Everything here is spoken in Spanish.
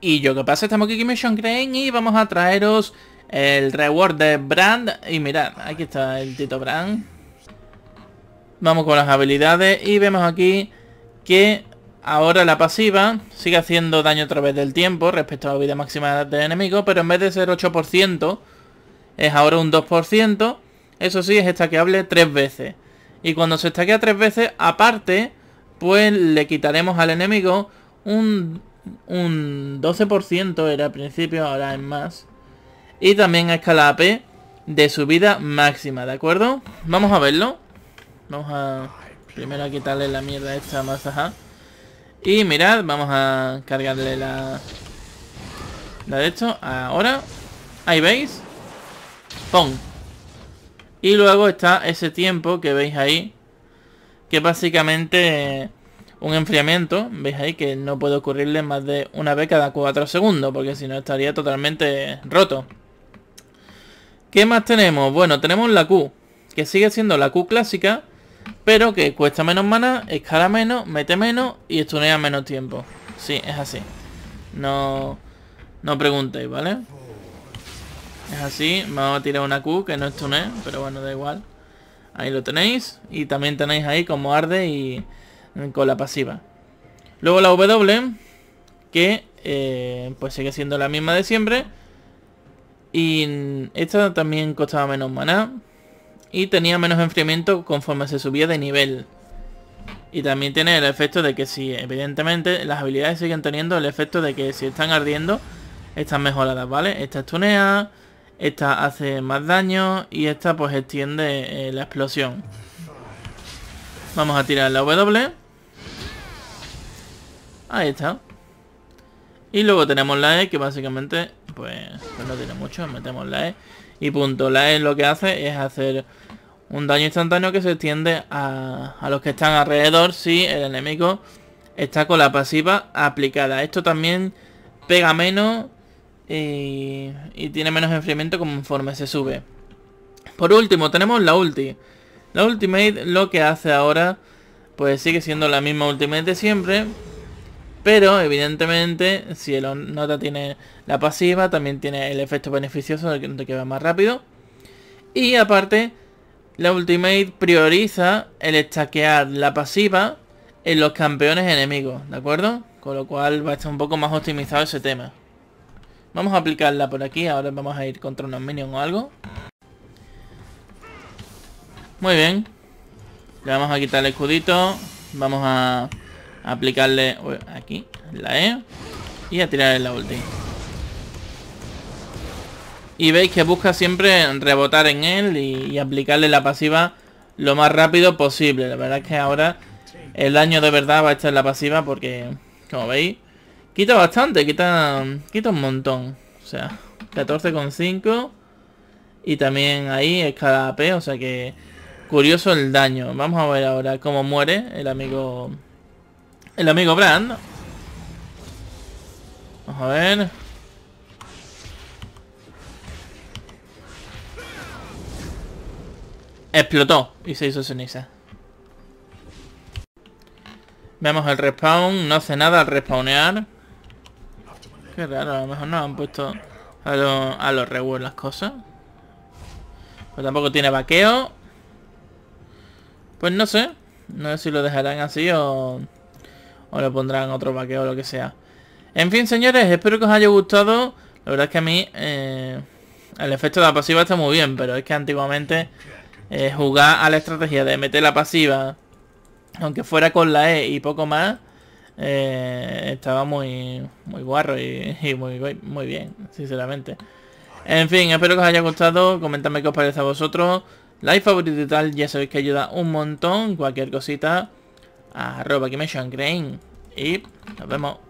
Y yo, que pasa? Estamos aquí Mission Crane y vamos a traeros el reward de Brand. Y mirad, aquí está el Tito Brand. Vamos con las habilidades y vemos aquí que ahora la pasiva sigue haciendo daño a través del tiempo respecto a la vida máxima del enemigo, pero en vez de ser 8% es ahora un 2%. Eso sí, es estaqueable tres veces. Y cuando se estaquea tres veces, aparte, pues le quitaremos al enemigo un un 12% era al principio, ahora es más. Y también a escala AP de subida máxima, ¿de acuerdo? Vamos a verlo. Vamos a primero a quitarle la mierda esta más Y mirad, vamos a cargarle la... La de esto, ahora. Ahí veis. ¡Pum! Y luego está ese tiempo que veis ahí. Que básicamente un enfriamiento, veis ahí que no puede ocurrirle más de una vez cada 4 segundos, porque si no estaría totalmente roto. ¿Qué más tenemos? Bueno, tenemos la Q, que sigue siendo la Q clásica, pero que cuesta menos mana, escala menos, mete menos y estunea menos tiempo. Sí, es así. No, no preguntéis, ¿vale? Es así, voy a tirar una Q que no estunea, pero bueno, da igual. Ahí lo tenéis. Y también tenéis ahí como arde y con la pasiva. Luego la W, que eh, pues sigue siendo la misma de siempre. Y esta también costaba menos maná. Y tenía menos enfriamiento conforme se subía de nivel. Y también tiene el efecto de que si, evidentemente, las habilidades siguen teniendo el efecto de que si están ardiendo, están mejoradas, ¿vale? Esta estunea, esta hace más daño y esta pues extiende eh, la explosión. Vamos a tirar la W. Ahí está. Y luego tenemos la E, que básicamente, pues, pues, no tiene mucho, metemos la E. Y punto, la E lo que hace es hacer un daño instantáneo que se extiende a, los que están alrededor si el enemigo está con la pasiva aplicada. Esto también pega menos y, y, tiene menos enfriamiento conforme se sube. Por último, tenemos la ulti. La ultimate lo que hace ahora, pues sigue siendo la misma ultimate de siempre, pero evidentemente, si el nota tiene la pasiva, también tiene el efecto beneficioso de que, va más rápido. Y aparte, la Ultimate prioriza el estaquear la pasiva en los campeones enemigos, ¿de acuerdo? Con lo cual va a estar un poco más optimizado ese tema. Vamos a aplicarla por aquí, ahora vamos a ir contra unos minions o algo. Muy bien. Le vamos a quitar el escudito. Vamos a aplicarle aquí la E y a tirar la ulti. Y veis que busca siempre rebotar en él y, aplicarle la pasiva lo más rápido posible. La verdad es que ahora el daño de verdad va a estar en la pasiva porque, como veis, quita bastante, quita, quita un montón. O sea, 14,5 y también ahí escala AP, o sea que curioso el daño. Vamos a ver ahora cómo muere el amigo el amigo Brand. Vamos a ver. Explotó y se hizo ceniza. Vemos el respawn. No hace nada al respawnear. Qué raro, a lo mejor no han puesto a, los rewards las cosas. Pues tampoco tiene vaqueo. Pues no sé. No sé si lo dejarán así o o lo pondrán otro vaqueo o lo que sea. En fin, señores, espero que os haya gustado. La verdad es que a mí eh, el efecto de la pasiva está muy bien, pero es que antiguamente eh, jugar a la estrategia de meter la pasiva, aunque fuera con la E y poco más, eh, estaba muy, muy guarro y, muy, muy bien, sinceramente. En fin, espero que os haya gustado. Comentadme qué os parece a vosotros. Like, favorito y tal, ya sabéis que ayuda un montón. Cualquier cosita arroba Crane y nos vemos.